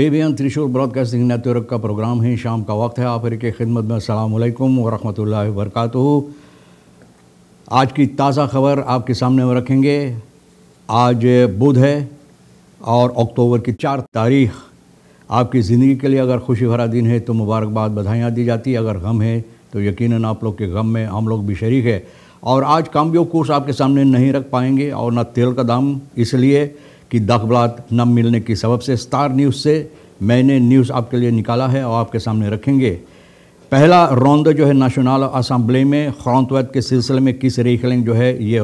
N Thrissur broadcasting network का programme है शाम का वक्त है आप के खिदमत में असलकम वरहमत वरक आज की ताज़ा खबर आपके सामने में रखेंगे आज बुध है और अक्टूबर की चार तारीख आपकी ज़िंदगी के लिए अगर खुशी भरा दिन है तो मुबारकबाद बधाइयाँ दी जाती है अगर गम है तो यकीनन आप लोग के गम में हम लोग भी शरीक है और आज कामयोग कोर्स आपके सामने नहीं रख पाएंगे और ना तेल का दाम इसलिए की दाखिलात न मिलने की सबब से स्टार न्यूज़ से मैंने न्यूज़ आपके लिए निकाला है और आपके सामने रखेंगे पहला रौंद जो है नेशनल असम्बली में खौतवैद के सिलसिले में किस रिकलिंग जो है ये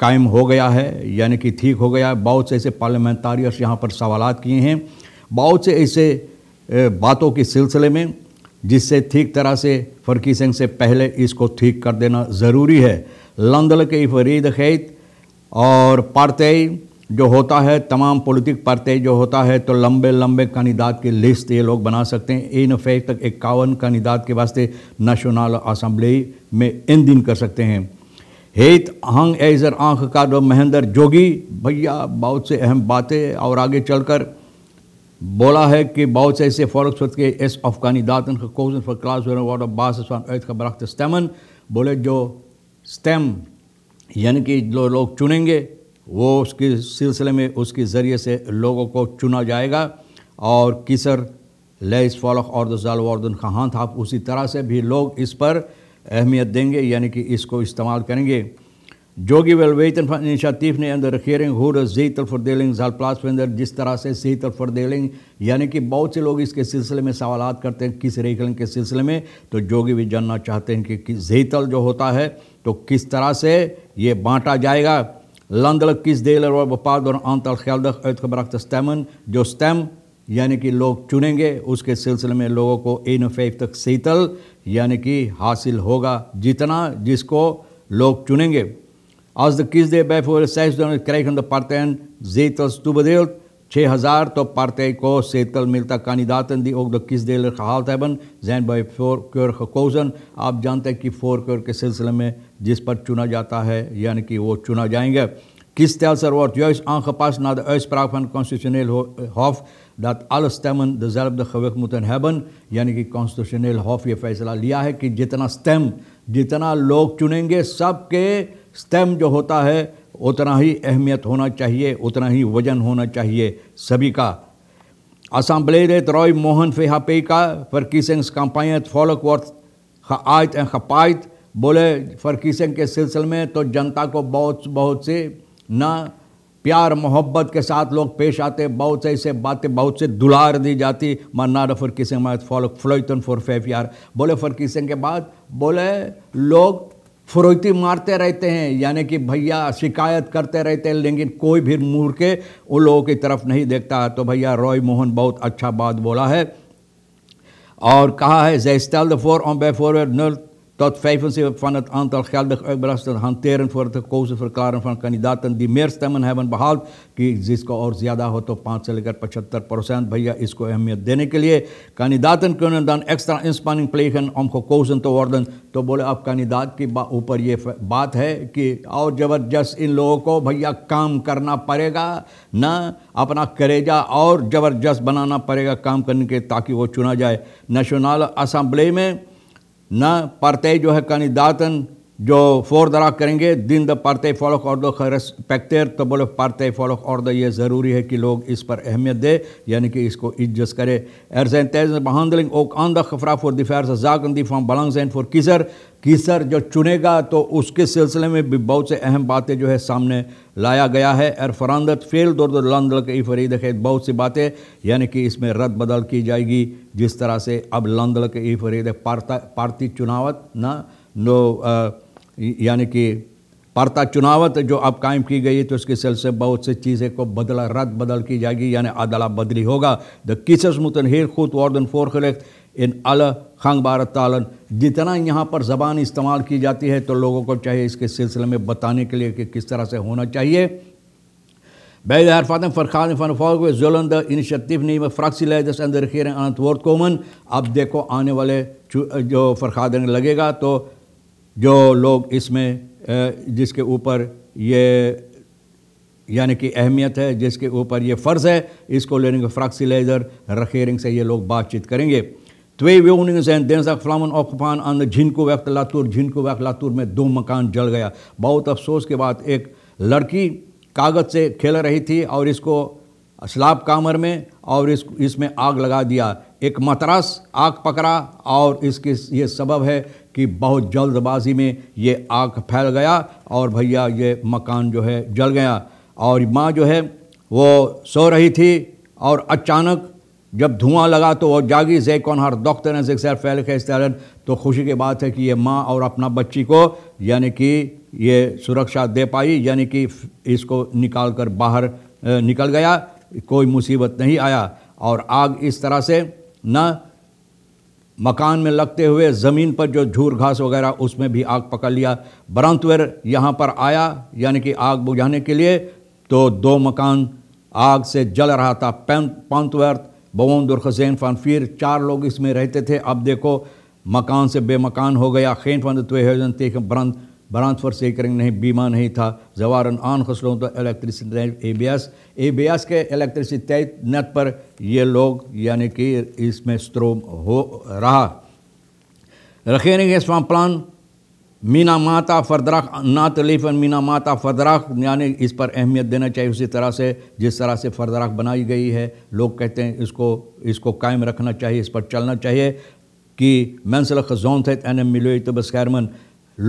कायम हो गया है यानी कि ठीक हो गया है बहुत से ऐसे पार्लियामेंटारियर्स यहाँ पर सवाल किए हैं बहुत से ऐसे बातों के सिलसिले में जिससे ठीक तरह से फरकी सिंह से पहले इसको ठीक कर देना ज़रूरी है लंदल के फरीद खैत और पारतई जो होता है तमाम पॉलिटिक पार्टी जो होता है तो लंबे लंबे कैंडिडेट की लिस्ट ये लोग बना सकते हैं इन फेज तक इक्यावन कैंडिडेट के वास्ते नेशनल असम्बली में इन दिन कर सकते हैं हेत हंग एजर आंख का दो महेंद्र जोगी भैया बहुत से अहम बातें और आगे चलकर बोला है कि बहुत से ऐसे फॉरक्स के एस अफगानी दातन कोजन फॉर क्लास ऑफ बास का बरख्त स्टेमन बोले जो स्टेम यानी कि जो लोग चुनेंगे वो उसके सिलसिले में उसके ज़रिए से लोगों को चुना जाएगा और किसर लेस फॉलक और जालवर्दन खान था उसी तरह से भी लोग इस पर अहमियत देंगे यानी कि इसको इस्तेमाल करेंगे जोगी वेलवेतन इनिशियाटिव ने अंदर रखेरेंग हुर जीतल फरदेलिंग जाल प्लास अंदर जिस तरह से सीतल फरदेलिंग यानी कि बहुत से लोग इसके सिलसिले में सवाल करते हैं किस रेखलिंग के सिलसिले में तो जोगी भी जानना चाहते हैं कि जीतल जो होता है तो किस तरह से ये बांटा जाएगा landelijk kiesdelen worden bepaald door een aantal geldig uitgebrachte stemmen. Jo stem Janneke Log Tuninge, Uske उसके Logoko 51 Setel, Janneke Hasil Hoga Jitana, Jisko Log Tuninge. Als de kiesdelen bijvoorbeeld 600 krijgen de partijen zetels toebedeeld, 6000 tot partijkoos zetel Milta kandidaten die ook de kiesdeler gehaald hebben, zijn bij voorkeur gekozen. आप जानते हैं कि फोरकौर के सिलसिले में जिस पर चुना जाता है यानी कि वो चुना जाएंगे Gestelsel wordt juist aangepast naar de uitspraak van het constitutioneel hof dat alle stemmen dezelfde gewicht moeten hebben. यानी कि constitutioneel hof ये फैसला लिया है कि जितना स्टेम जितना लोग चुनेंगे सबके स्टेम जो होता है उतना ही अहमियत होना चाहिए उतना ही वजन होना चाहिए सभी का रेत रॉय मोहन का फेहापेका फरकीसेंग्स कंपायत फॉलकवर्थ आयत खपायत बोले सिंह के सिलसिले में तो जनता को बहुत बहुत से ना प्यार मोहब्बत के साथ लोग पेश आते बहुत से ऐसे बातें बहुत से दुलार दी जाती मन्नाडा फरकी सिंह फॉलक फ्लोइन फॉर फेफ यार बोले फरकी सिंह के बाद बोले लोग फुरौती मारते रहते हैं यानी कि भैया शिकायत करते रहते हैं लेकिन कोई भी मुड़ के उन लोगों की तरफ नहीं देखता तो भैया रॉय मोहन बहुत अच्छा बात बोला है और कहा है जैस्टल द फोर ऑन बे फोर नर्थ tot 75 van het aantal geldig uitbrachten hanteren voor het gekozen verklaren van kandidaten die meer stemmen hebben behaald कि Zisco और ज़्यादा हो तो पाँच से लेकर पचहत्तर परसेंट भैया इसको अहमियत देने के kandidaten kunnen dan extra inspanning plegen om gekozen te worden तो बोले अब kandidaat की ऊपर ये बात है कि और ज़बरदस्त इन लोगों को भैया काम करना पड़ेगा ना अपना करेजा और ज़बरदस्त बनाना पड़ेगा काम करने के ताकि वो चुना जाए नेशनल असम्बली में न पढ़ते जो है दातन जो फोर दरा करेंगे दिन द पढ़ते फॉलोक और दो खरस पैकतेर तो बोले पढ़ते फॉलोक और दो ये ज़रूरी है कि लोग इस पर अहमियत दे यानी कि इसको इज्जत करे एरजैन तेज बहानदलिंग ओक आन द खफरा फॉर दिफेर जाकन दी फॉम बलंगजैन फॉर किजर कि सर जो चुनेगा तो उसके सिलसिले में भी बहुत से अहम बातें जो है सामने लाया गया है और फरानदत फेल दौर लानदल फरीद खेत बहुत सी बातें यानी कि इसमें रद्द बदल की जाएगी जिस तरह से अब लंद ई फरीद पार्ता पार्टी चुनावत ना नो यानी कि पार्ता चुनावत जो अब कायम की गई तो उसके सिलसिले बहुत सी चीज़ें को बदला रद्द बदल की जाएगी यानी अदला बदली होगा द किसस मुतनहिर खुद वार्दन फोर खलत इन अल खंग तालन जितना यहाँ पर ज़बान इस्तेमाल की जाती है तो लोगों को चाहिए इसके सिलसिले में बताने के लिए कि किस तरह से होना चाहिए Bij de hervatting vergadering van de volgende zullen de initiatiefnemers, fractieleiders en de regering aan het आने वाले जो vergadering लगेगा तो जो लोग इसमें जिसके ऊपर ये यानी कि अहमियत है जिसके ऊपर ये फ़र्ज़ है इसको लेने के फ्रैक्सीलाइजर रखेरिंग से ये लोग बातचीत करेंगे Twee woningen zijn dinsdag vlammen opgegaan aan de Jinkoeweg te Latur जिनकोवैक Latur में दो मकान जल गया बहुत अफसोस के बाद एक लड़की कागज़ से खेल रही थी और इसको स्लाब कामर में और इस इसमें आग लगा दिया एक मतरास आग पकड़ा और इसके ये सबब है कि बहुत जल्दबाजी में ये आग फैल गया और भैया ये मकान जो है जल गया और माँ जो है वो सो रही थी और अचानक जब धुआं लगा तो वो जागी जैकॉन हर दख्तर ने जिक्सर फैल के तो खुशी की बात है कि ये माँ और अपना बच्ची को यानी कि ये सुरक्षा दे पाई यानी कि इसको निकाल कर बाहर निकल गया कोई मुसीबत नहीं आया और आग इस तरह से न मकान में लगते हुए ज़मीन पर जो झूर घास वगैरह उसमें भी आग पकड़ लिया बरंतवेर यहाँ पर आया यानी कि आग बुझाने के लिए तो दो मकान आग से जल रहा था पंतवर्थ बवों दुरखसैन फान फिर चार लोग इसमें रहते थे अब देखो मकान से बेमकान हो गया खेन फंद तुहजन तो तेख ब्रांत फर से करेंगे नहीं बीमा नहीं था जवारन आन खसलों तो electricity A B S A B S के इलेक्ट्रिसिटी नेट पर ये लोग यानी कि इसमें स्त्रोम हो रहा रखेंगे स्वाम प्लान मीना माता फरदराख ना तलीफ मीना माता फरदराख यानी इस पर अहमियत देना चाहिए उसी तरह से जिस तरह से फरदराख बनाई गई है लोग कहते हैं इसको इसको कायम रखना चाहिए इस पर चलना चाहिए कि मैंसल खजौन थे एन एम मिलो तो खैरमन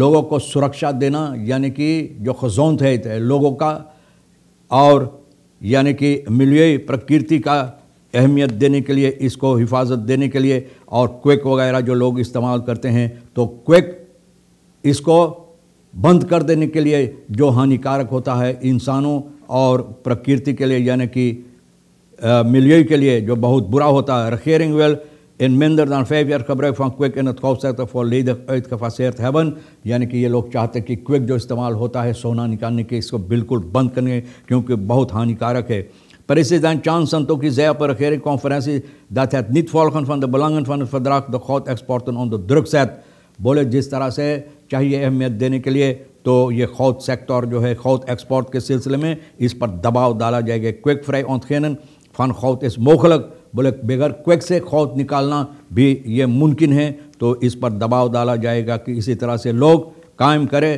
लोगों को सुरक्षा देना यानी कि जो खजौन थे लोगों का और यानी कि मिलोई प्रकृति का अहमियत देने के लिए इसको हिफाजत देने के लिए और क्वेक वगैरह जो लोग इस्तेमाल करते हैं तो क्वेक इसको बंद कर देने के लिए जो हानिकारक होता है इंसानों और प्रकृति के लिए यानी कि मिलियो के लिए जो बहुत बुरा होता है रखेरिंग वेल इन मेंदर दान फेव यार खबर फॉर क्विक इन खौसत फॉर लीद का फासरत हेवन यानी कि ये लोग चाहते हैं कि क्विक जो इस्तेमाल होता है सोना निकालने के इसको बिल्कुल बंद करने क्योंकि बहुत हानिकारक है Paris is dan chansen ook die zei op een regeringsconferentie dat het niet volgen फन द belangen फन het द खौत goud ऑन द दुर्ग zet. बोले जिस तरह से चाहिए अहमियत देने के लिए तो ये खौत सेक्टर जो है ख़ौत एक्सपोर्ट के सिलसिले में इस पर दबाव डाला जाएगा क्विक फ्राई ऑन फन खौत इस मोखलक बोले बगैर क्विक से खौत निकालना भी ये मुमकिन है तो इस पर दबाव डाला जाएगा कि इसी तरह से लोग कायम करें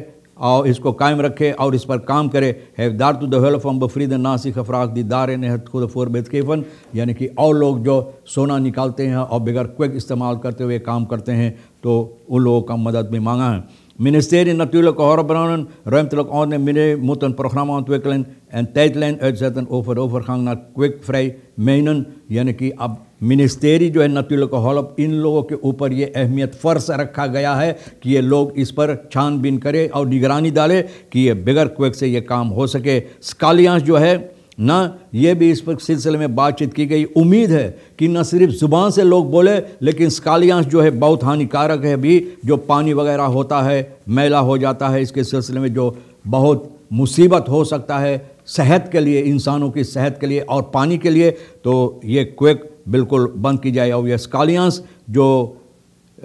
और इसको कायम रखे और इस पर काम करे हैदार तो दहलफम बफरीद नासी खफराक दीदार नहत खुद फोर बेतकेफन यानी कि और लोग जो सोना निकालते हैं और बगैर क्विक इस्तेमाल करते हुए काम करते हैं तो उन लोगों का मदद भी मांगा है ministerie Natuurlijke Hulpbronnen ruimtelijk ondernemen moeten programma ontwikkelen en tijdlijn uitzetten over de overgang naar kwikvrij mijnen. Janneke het ministerie जो है natuurlijke hulp in loge op ऊपर ये अहमियत फ़र्ज रखा गया है कि ये लोग इस पर छानबीन करें और निगरानी डालें कि ये बगैर क्विक से ये काम हो सके स्कालियांस जो है ना ये भी इस पर सिलसिले में बातचीत की गई उम्मीद है कि न सिर्फ ज़ुबान से लोग बोले लेकिन स्कालियांश जो है बहुत हानिकारक है भी जो पानी वगैरह होता है मैला हो जाता है इसके सिलसिले में जो बहुत मुसीबत हो सकता है सेहत के लिए इंसानों की सेहत के लिए और पानी के लिए तो ये क्वेक बिल्कुल बंद की जाए और यह स्कालियांस जो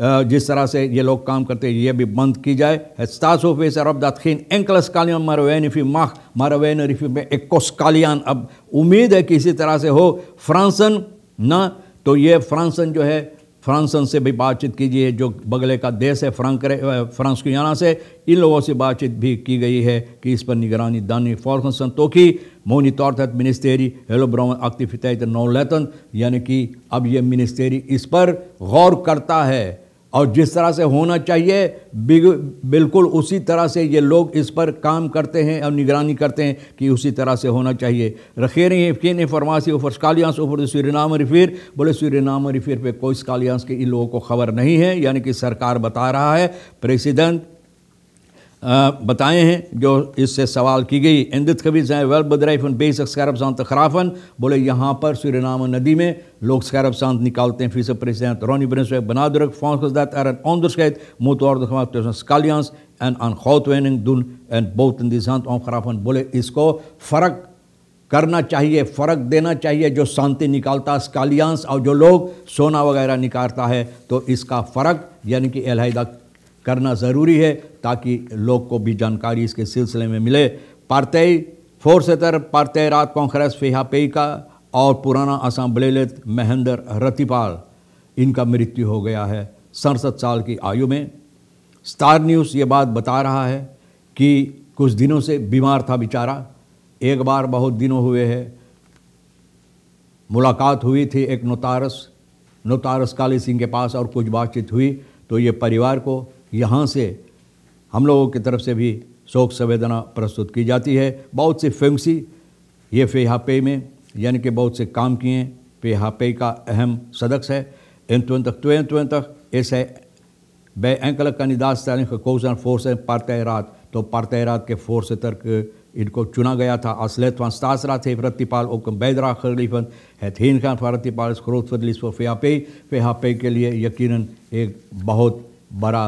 जिस तरह से ये लोग काम करते हैं ये भी बंद की जाए स्तासोफे सरब दातखीन एंकलस कालियान मारवैन फ़ी माह मारवैन रिफी में एकोस कालियान अब उम्मीद है कि इसी तरह से हो फ्रांसन ना तो ये फ्रांसन जो है फ्रांसन से भी बातचीत कीजिए जो बगले का देश है फ्रांक फ्रांस की यहाँ से इन लोगों से बातचीत भी की गई है कि इस पर निगरानी दानी फॉरसन तो की मोनी तौर तहत मिनिस्टेरी हेलो ब्राउन अक्तिफित यानी कि अब ये मिनिस्टेरी इस पर गौर करता है और जिस तरह से होना चाहिए बिल्कुल उसी तरह से ये लोग इस पर काम करते हैं और निगरानी करते हैं कि उसी तरह से होना चाहिए रखेर फरमासी ऊपर स्कालियांस उफर तो नाम रफ़ीर बोले नाम रफ़ीर पे कोई स्कालियांस के इन लोगों को खबर नहीं है यानी कि सरकार बता रहा है प्रेसिडेंट बताए हैं जो इससे सवाल की गई इंदित कबीर साहब वेल उन बेसक स्कैरब शांत खराफन बोले यहाँ पर सुरनामा नदी में लोग स्कैरब शांत निकालते हैं फीसद प्रेसिडेंट रोनी बनस बनादरक फोंसदात अरन ओंदरशैद मुतौर कालियांस एंड अन खौतवैनिंग दुन एंड बहुत इंदिजात ओम खराफन बोले इसको फ़र्क करना चाहिए फ़र्क देना चाहिए जो शांति निकालता स्कालियांस और जो लोग सोना वगैरह निकालता है तो इसका फ़र्क यानी कि अलहदा करना ज़रूरी है ताकि लोग को भी जानकारी इसके सिलसिले में मिले फोर से तरफ पारते रात कांग्रेस फेहापेई का और पुराना असम बलित महेंद्र रतिपाल इनका मृत्यु हो गया है सड़सठ साल की आयु में स्टार न्यूज़ ये बात बता रहा है कि कुछ दिनों से बीमार था बेचारा एक बार बहुत दिनों हुए है मुलाकात हुई थी एक नोतारस नोतारस काली सिंह के पास और कुछ बातचीत हुई तो ये परिवार को यहाँ से हम लोगों की तरफ से भी शोक संवेदना प्रस्तुत की जाती है बहुत सी फेंसी ये फे हापे में यानी कि बहुत से काम किए हापे का अहम सदस्य है इन तुंतक तुएं तक ऐसे बे एंकल का निदास तारीख कौशन फोर्स पारतरात तो पारतरात के फोर्स तर्क इनको चुना गया था असलत वन स्तासरा थे रत्तीपाल ओकम बैदरा खलीफन थीन खान फारतीपाल स्क्रोत फदलिस फे हापे के लिए यकीनन एक बहुत बड़ा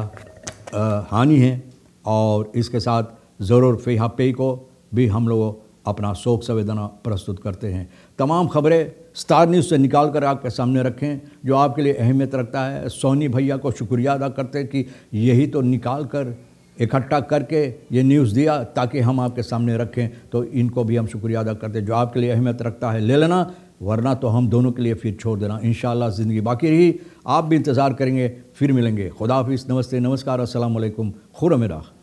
हानि है और इसके साथ ज़रूर फेहा पे को भी हम लोग अपना शोक संवेदना प्रस्तुत करते हैं तमाम खबरें स्टार न्यूज़ से निकाल कर आपके सामने रखें जो आपके लिए अहमियत रखता है सोनी भैया को शुक्रिया अदा करते हैं कि यही तो निकाल कर इकट्ठा करके ये न्यूज़ दिया ताकि हम आपके सामने रखें तो इनको भी हम शुक्रिया अदा करते हैं जो आपके लिए अहमियत रखता है ले लेना वरना तो हम दोनों के लिए फिर छोड़ देना इन ज़िंदगी बाकी रही आप भी इंतज़ार करेंगे फिर मिलेंगे खुदाफिज नमस्ते नमस्कार असलम मेरा